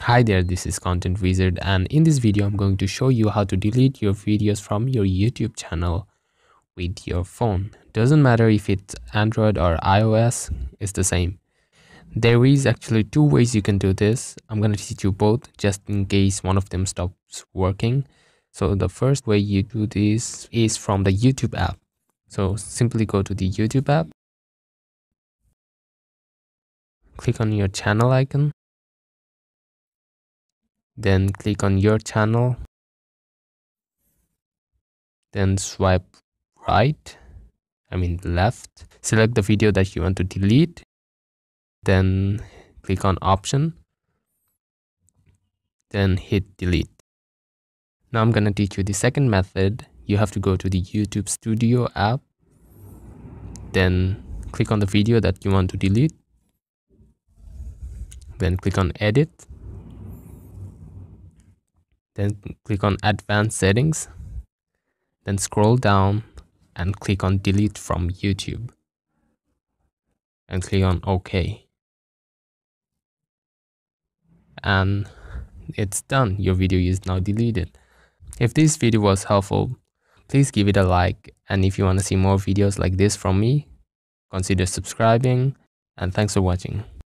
Hi there, this is Content Wizard and in this video I'm going to show you how to delete your videos from your YouTube channel with your phone. Doesn't matter if it's Android or iOS, it's the same. There is actually two ways you can do this. I'm gonna teach you both just in case one of them stops working. So the first way you do this is from the YouTube app. So simply go to the YouTube app, click on your channel icon then click on your channel then swipe right I mean left select the video that you want to delete then click on option then hit delete now I'm gonna teach you the second method you have to go to the YouTube studio app then click on the video that you want to delete then click on edit then click on advanced settings then scroll down and click on delete from YouTube and click on OK and it's done your video is now deleted if this video was helpful please give it a like and if you want to see more videos like this from me consider subscribing and thanks for watching